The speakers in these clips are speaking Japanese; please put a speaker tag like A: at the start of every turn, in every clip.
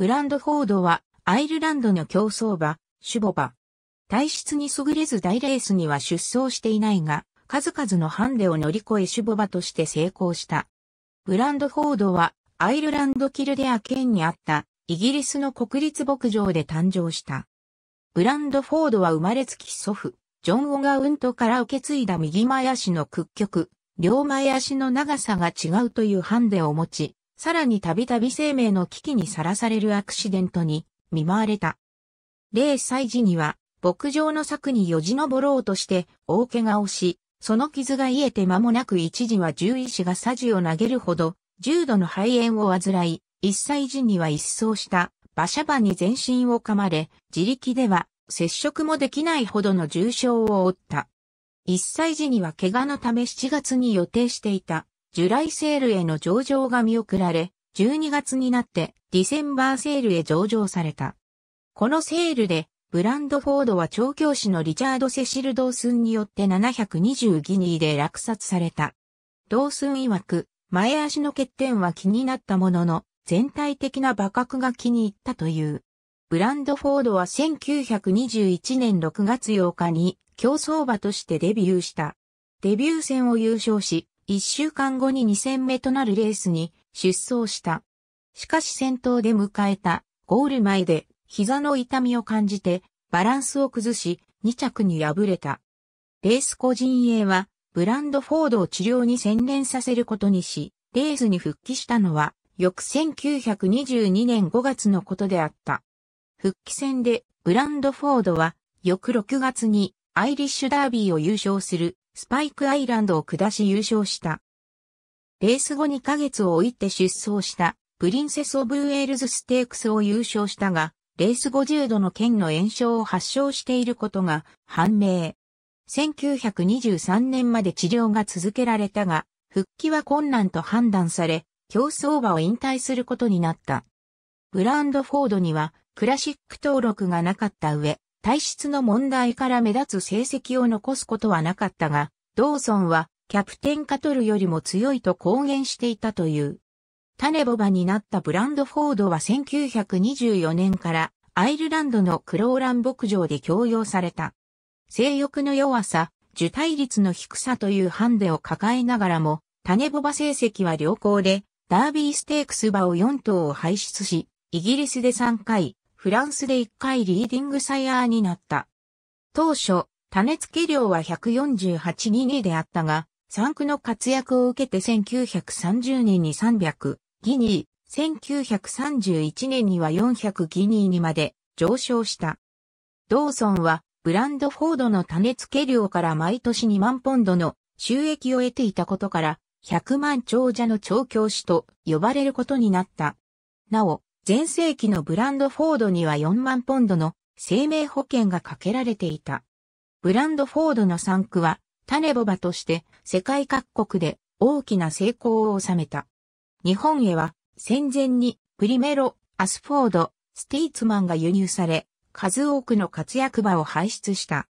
A: ブランドフォードはアイルランドの競走馬、シュボバ。体質に優れず大レースには出走していないが、数々のハンデを乗り越えシュボバとして成功した。ブランドフォードはアイルランドキルデア県にあったイギリスの国立牧場で誕生した。ブランドフォードは生まれつき祖父、ジョン・オガウントから受け継いだ右前足の屈曲、両前足の長さが違うというハンデを持ち、さらにたびたび生命の危機にさらされるアクシデントに見舞われた。0歳時には、牧場の柵によじ登ろうとして大怪我をし、その傷が癒えて間もなく一時は獣医師がサジを投げるほど、重度の肺炎を患い、1歳時には一掃した馬車場に全身を噛まれ、自力では接触もできないほどの重傷を負った。1歳時には怪我のため7月に予定していたジュライセールへの上場が見送られ、12月になってディセンバーセールへ上場された。このセールで、ブランドフォードは調教師のリチャード・セシル・ドースンによって720ギニーで落札された。ドースン曰く、前足の欠点は気になったものの、全体的な馬格が気に入ったという。ブランドフォードは1921年6月8日に競争馬としてデビューした。デビュー戦を優勝し、一週間後に2戦目となるレースに出走した。しかし先頭で迎えたゴール前で膝の痛みを感じてバランスを崩し2着に敗れた。レース個人営はブランドフォードを治療に専念させることにし、レースに復帰したのは翌1922年5月のことであった。復帰戦でブランドフォードは翌6月にアイリッシュダービーを優勝するスパイクアイランドを下し優勝した。レース後2ヶ月を置いて出走したプリンセス・オブ・ウェールズ・ステークスを優勝したが、レース50度の剣の炎症を発症していることが判明。1923年まで治療が続けられたが、復帰は困難と判断され、競争馬を引退することになった。ブランドフォードにはクラシック登録がなかった上、体質の問題から目立つ成績を残すことはなかったが、ドーソンはキャプテンカトルよりも強いと公言していたという。種ボバになったブランドフォードは1924年からアイルランドのクローラン牧場で強用された。性欲の弱さ、受胎率の低さというハンデを抱えながらも、種ボバ成績は良好で、ダービーステークス馬を4頭を排出し、イギリスで3回、フランスで1回リーディングサイヤーになった。当初、種付け量は1 4 8ーであったが、産区の活躍を受けて1930年に300ギニー、1931年には400ギニーにまで上昇した。ドーソンはブランドフォードの種付け量から毎年2万ポンドの収益を得ていたことから、100万長者の調教師と呼ばれることになった。なお、前世紀のブランドフォードには4万ポンドの生命保険がかけられていた。ブランドフォードの産区は種ボバとして世界各国で大きな成功を収めた。日本へは戦前にプリメロ、アスフォード、スティーツマンが輸入され、数多くの活躍馬を輩出した。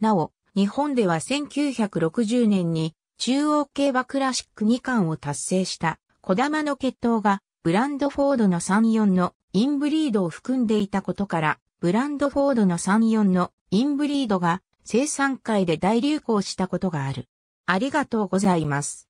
A: なお、日本では1960年に中央競馬クラシック2冠を達成した小玉の決闘がブランドフォードの34のインブリードを含んでいたことから、ブランドフォードの34のインブリードが生産会で大流行したことがある。ありがとうございます。